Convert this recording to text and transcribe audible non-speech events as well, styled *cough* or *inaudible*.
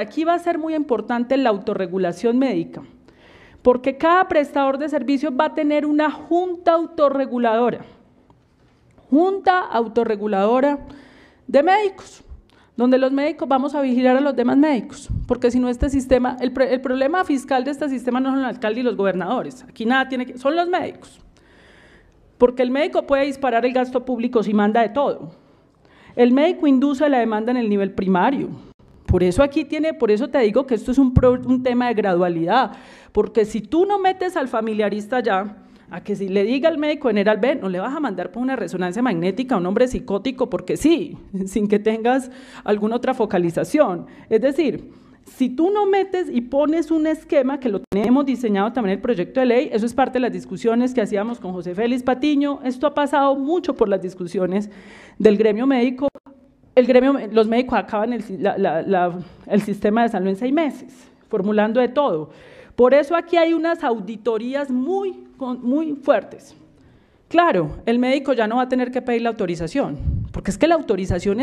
Aquí va a ser muy importante la autorregulación médica, porque cada prestador de servicios va a tener una junta autorreguladora, junta autorreguladora de médicos, donde los médicos vamos a vigilar a los demás médicos, porque si no este sistema, el, problema fiscal de este sistema no son el alcalde y los gobernadores, aquí nada tiene que, son los médicos, porque el médico puede disparar el gasto público si manda de todo, el médico induce la demanda en el nivel primario, por eso aquí tiene, por eso te digo que esto es un, un tema de gradualidad, porque si tú no metes al familiarista ya, a que si le diga al médico general, B, no le vas a mandar por una resonancia magnética a un hombre psicótico porque sí, *laughs* sin que tengas alguna otra focalización. Es decir, si tú no metes y pones un esquema, que lo tenemos diseñado también en el proyecto de ley, eso es parte de las discusiones que hacíamos con José Félix Patiño, esto ha pasado mucho por las discusiones del gremio médico, el gremio, los médicos acaban el, sistema de salud en seis meses, formulando de todo. Por eso aquí hay unas auditorías muy, muy fuertes. Claro, el médico ya no va a tener que pedir la autorización, porque es que la autorización es...